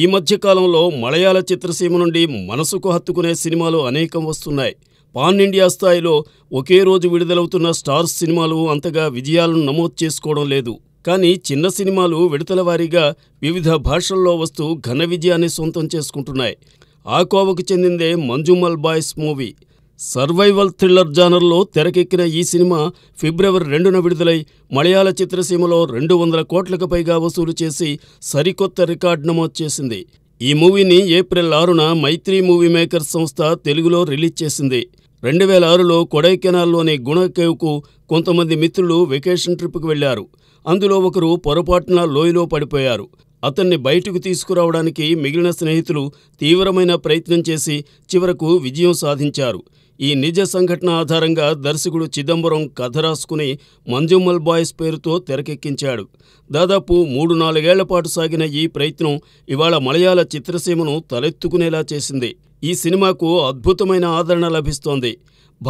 ఈ మధ్యకాలంలో మలయాళ చిత్రసీమ నుండి మనసుకు హత్తుకునే సినిమాలు అనేకం వస్తున్నాయి పాన్ ఇండియా స్థాయిలో ఒకే రోజు విడుదలవుతున్న స్టార్స్ సినిమాలు అంతగా విజయాలను నమోదు చేసుకోవడం లేదు కానీ చిన్న సినిమాలు విడతల వారీగా వివిధ భాషల్లో వస్తూ ఘన విజయాన్ని సొంతం చేసుకుంటున్నాయి ఆ కోవకు చెందిందే Manjummel boys movie survival thriller జానర్లో తెరకెక్కిన ఈ సినిమా ఫిబ్రవరి రెండున విడుదలై మలయాళ చిత్రసీమలో రెండు వందల కోట్లకు పైగా వసూలు చేసి సరికొత్త రికార్డు నమోదు చేసింది ఈ మూవీని ఏప్రిల్ ఆరున మైత్రి మూవీ మేకర్స్ సంస్థ తెలుగులో రిలీజ్ చేసింది రెండు వేల ఆరులో కొడైకెనాల్లోని గుణకేవ్కు కొంతమంది మిత్రులు వెకేషన్ ట్రిప్కు వెళ్లారు అందులో ఒకరు పొరపాటున లోయలో పడిపోయారు అతన్ని బయటకు తీసుకురావడానికి మిగిలిన స్నేహితులు తీవ్రమైన ప్రయత్నం చేసి చివరకు విజయం సాధించారు ఈ నిజ సంఘటన ఆధారంగా దర్శకుడు చిదంబరం కథ రాసుకుని మంజుమ్మల్ బాయ్స్ పేరుతో తెరకెక్కించాడు దాదాపు మూడు నాలుగేళ్ల పాటు సాగిన ఈ ప్రయత్నం ఇవాళ మలయాళ చిత్రసీమను తలెత్తుకునేలా చేసింది ఈ సినిమాకు అద్భుతమైన ఆదరణ లభిస్తోంది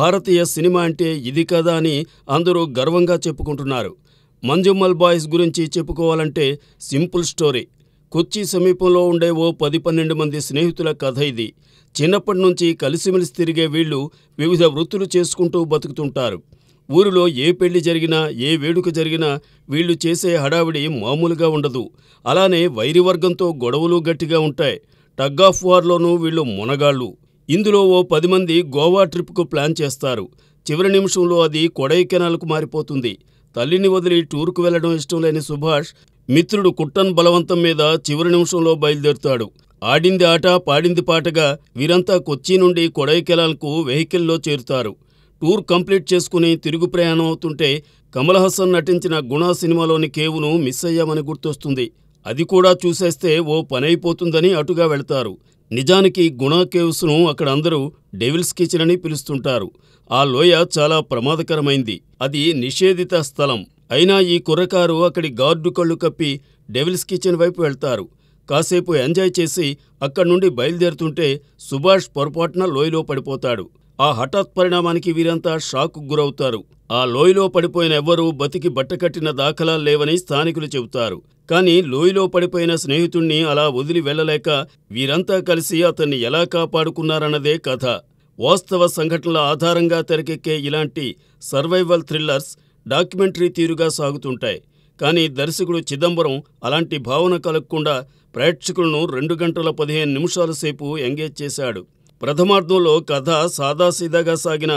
భారతీయ సినిమా అంటే ఇది కదా అని అందరూ గర్వంగా చెప్పుకుంటున్నారు మంజుమ్మల్ బాయ్స్ గురించి చెప్పుకోవాలంటే సింపుల్ స్టోరీ కొచ్చి సమీపంలో ఉండే ఓ పది పన్నెండు మంది స్నేహితుల కథ ఇది చిన్నప్పటి నుంచి కలిసిమెలిసి తిరిగే వీళ్ళు వివిధ వృత్తులు చేసుకుంటూ బతుకుతుంటారు ఊరిలో ఏ పెళ్లి జరిగినా ఏ వేడుక జరిగినా వీళ్ళు చేసే హడావిడి మామూలుగా ఉండదు అలానే వైరివర్గంతో గొడవలు గట్టిగా ఉంటాయి టగ్ ఆఫ్ వార్లోనూ వీళ్ళు మునగాళ్ళు ఇందులో ఓ పది మంది గోవా ట్రిప్కు ప్లాన్ చేస్తారు చివరి నిమిషంలో అది కొడైకెనాల్కు మారిపోతుంది తల్లిని వదిలి టూర్కు వెళ్లడం ఇష్టం లేని సుభాష్ మిత్రుడు కుట్టన్ బలవంతం మీద చివరి నిమిషంలో బయలుదేరుతాడు ఆడింది ఆట పాడింది పాటగా వీరంతా కొచ్చి నుండి కొడైకెలాల్కు వెహికల్లో చేరుతారు టూర్ కంప్లీట్ చేసుకుని తిరుగు ప్రయాణం అవుతుంటే కమల్ హాసన్ నటించిన గుణా సినిమాలోని కేవును మిస్ అయ్యామని గుర్తొస్తుంది అది కూడా చూసేస్తే ఓ పనైపోతుందని అటుగా వెళ్తారు నిజానికి గుణా కేవ్స్ను అక్కడ అందరూ డెవిల్స్ కిచెన్ అని పిలుస్తుంటారు ఆ లోయ చాలా ప్రమాదకరమైంది అది నిషేధిత స్థలం అయినా ఈ కుర్రకారు అక్కడి గార్డు కళ్ళు కప్పి డెవిల్స్ కిచెన్ వైపు వెళ్తారు కాసేపు ఎంజాయ్ చేసి అక్కడి నుండి బయలుదేరుతుంటే సుభాష్ పొరపాటున లోయలో పడిపోతాడు ఆ హఠాత్ పరిణామానికి వీరంతా షాక్ గురవుతారు ఆ లోయలో పడిపోయిన ఎవ్వరూ బతికి బట్టకట్టిన దాఖలా లేవని స్థానికులు చెబుతారు కాని లోయలో పడిపోయిన స్నేహితుణ్ణి అలా వదిలి వెళ్లలేక వీరంతా కలిసి అతన్ని ఎలా కాపాడుకున్నారన్నదే కథ వాస్తవ సంఘటనల ఆధారంగా తెరకెక్కే ఇలాంటి సర్వైవల్ థ్రిల్లర్స్ డాక్యుమెంటరీ తీరుగా సాగుతుంటాయి కానీ దర్శకుడు చిదంబరం అలాంటి భావన కలగకుండా ప్రేక్షకులను రెండు గంటల పదిహేను నిమిషాల సేపు ఎంగేజ్ చేశాడు ప్రథమార్థంలో కథ సాదాసీదాగా సాగిన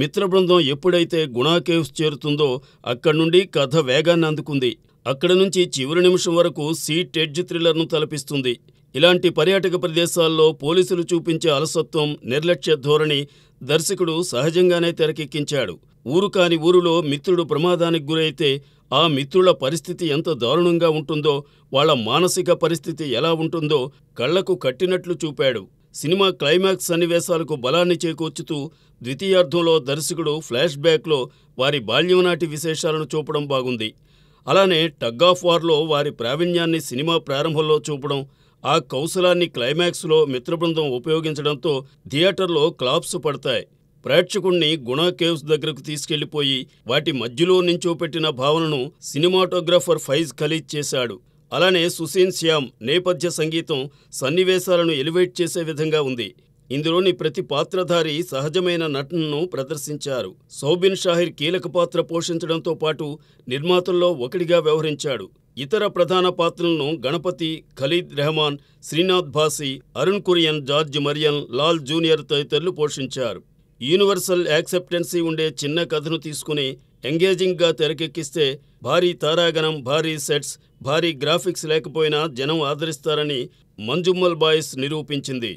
మిత్ర బృందం ఎప్పుడైతే గుణా కేవ్స్ చేరుతుందో అక్కడి నుండి కథ వేగాన్ని అందుకుంది అక్కడి నుంచి చివరి నిమిషం వరకు సీ టెడ్జ్ థ్రిల్లర్ను తలపిస్తుంది ఇలాంటి పర్యాటక ప్రదేశాల్లో పోలీసులు చూపించే అలసత్వం నిర్లక్ష్య ధోరణి దర్శకుడు సహజంగానే తెరకెక్కించాడు ఊరు కాని ఊరిలో మిత్రుడు ప్రమాదానికి గురైతే ఆ మిత్రుల పరిస్థితి ఎంత దారుణంగా ఉంటుందో వాళ్ల మానసిక పరిస్థితి ఎలా ఉంటుందో కళ్లకు కట్టినట్లు చూపాడు సినిమా క్లైమాక్స్ సన్నివేశాలకు బలాన్ని చేకూర్చుతూ ద్వితీయార్థంలో దర్శకుడు ఫ్లాష్ బ్యాక్లో వారి బాల్యం నాటి విశేషాలను చూపడం బాగుంది అలానే టగ్ ఆఫ్ వార్లో వారి ప్రావీణ్యాన్ని సినిమా ప్రారంభంలో చూపడం ఆ కౌశలాన్ని క్లైమాక్స్లో మిత్రబృందం ఉపయోగించడంతో థియేటర్లో క్లాప్స్ పడతాయి ప్రేక్షకుణ్ణి గుణ కేవ్స్ దగ్గరకు తీసుకెళ్లిపోయి వాటి మధ్యలో నించోపెట్టిన భావనను సినిమాటోగ్రాఫర్ ఫైజ్ ఖలీద్ చేశాడు అలానే సుసీన్ శ్యామ్ నేపథ్య సంగీతం సన్నివేశాలను ఎలివేట్ చేసే విధంగా ఉంది ఇందులోని ప్రతి పాత్రధారి సహజమైన నటనను ప్రదర్శించారు సౌబిన్ షాహిర్ కీలక పాత్ర పోషించడంతో పాటు నిర్మాతల్లో ఒకటిగా వ్యవహరించాడు ఇతర ప్రధాన పాత్రలను గణపతి ఖలీద్ రెహమాన్ శ్రీనాథ్ భాసి అరుణ్ కురియన్ జార్జ్ మరియన్ లాల్ జూనియర్ తదితరులు పోషించారు యూనివర్సల్ యాక్సెప్టెన్సీ ఉండే చిన్న కథను తీసుకుని ఎంగేజింగ్గా తెరకెక్కిస్తే భారీ తారాగణం భారీ సెట్స్ భారీ గ్రాఫిక్స్ లేకపోయినా జనం ఆదరిస్తారని మంజుమ్మల్ బాయ్స్ నిరూపించింది